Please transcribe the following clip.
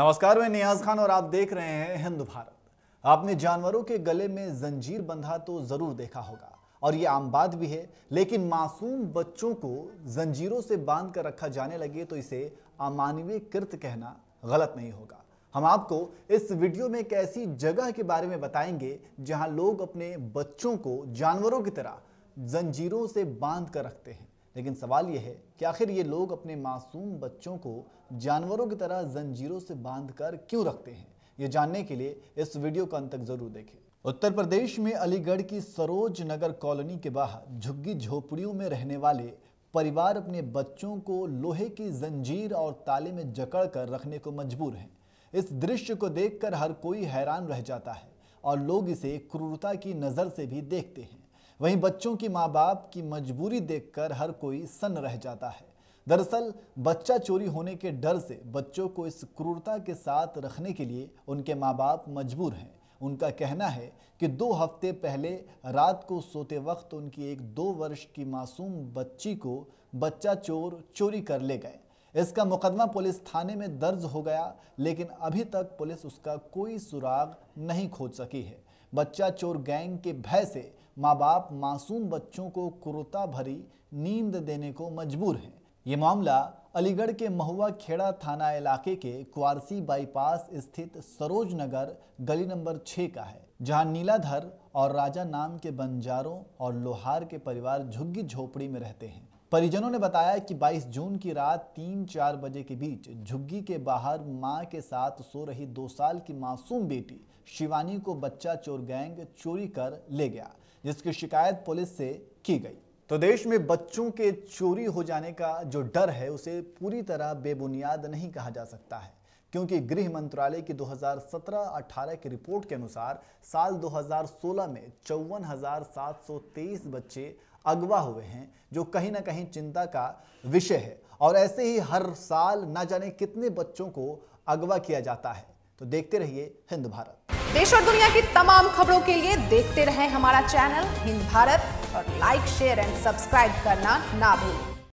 नमस्कार मैं नियाज खान और आप देख रहे हैं हिंद भारत आपने जानवरों के गले में जंजीर बंधा तो जरूर देखा होगा और ये आम बात भी है लेकिन मासूम बच्चों को जंजीरों से बांध कर रखा जाने लगे तो इसे अमानवीय कृत कहना गलत नहीं होगा हम आपको इस वीडियो में एक ऐसी जगह के बारे में बताएंगे जहां लोग अपने बच्चों को जानवरों की तरह जंजीरों से बांध कर रखते हैं लेकिन सवाल यह है कि आखिर ये लोग अपने मासूम बच्चों को जानवरों की तरह जंजीरों से बांध कर क्यों रखते हैं ये जानने के लिए इस वीडियो का अंत तक जरूर देखें उत्तर प्रदेश में अलीगढ़ की सरोज नगर कॉलोनी के बाहर झुग्गी झोपड़ियों में रहने वाले परिवार अपने बच्चों को लोहे की जंजीर और ताले में जकड़ कर रखने को मजबूर हैं इस दृश्य को देखकर हर कोई हैरान रह जाता है और लोग इसे क्रूरता की नज़र से भी देखते हैं वहीं बच्चों की माँ बाप की मजबूरी देखकर हर कोई सन्न रह जाता है दरअसल बच्चा चोरी होने के डर से बच्चों को इस क्रूरता के साथ रखने के लिए उनके माँ बाप मजबूर हैं उनका कहना है कि दो हफ्ते पहले रात को सोते वक्त उनकी एक दो वर्ष की मासूम बच्ची को बच्चा चोर चोरी कर ले गए इसका मुकदमा पुलिस थाने में दर्ज हो गया लेकिन अभी तक पुलिस उसका कोई सुराग नहीं खोज सकी है बच्चा चोर गैंग के भय से माँ बाप मासूम बच्चों को कुरता भरी नींद देने को मजबूर हैं ये मामला अलीगढ़ के महुआ खेड़ा थाना इलाके के क्वारसी बाईपास स्थित सरोज नगर गली नंबर छः का है जहां नीलाधर और राजा नाम के बंजारों और लोहार के परिवार झुग्गी झोपड़ी में रहते हैं परिजनों ने बताया कि 22 जून की रात तीन चार बजे के बीच झुग्गी के बाहर मां के साथ सो रही दो साल की मासूम बेटी शिवानी को बच्चा चोर गैंग चोरी कर ले गया जिसकी शिकायत पुलिस से की गई तो देश में बच्चों के चोरी हो जाने का जो डर है उसे पूरी तरह बेबुनियाद नहीं कहा जा सकता है क्योंकि गृह मंत्रालय की 2017-18 की रिपोर्ट के अनुसार साल 2016 में चौवन बच्चे अगवा हुए हैं जो कहीं ना कहीं चिंता का विषय है और ऐसे ही हर साल ना जाने कितने बच्चों को अगवा किया जाता है तो देखते रहिए हिंद भारत देश और दुनिया की तमाम खबरों के लिए देखते रहें हमारा चैनल हिंद भारत और लाइक शेयर एंड सब्सक्राइब करना ना भूलें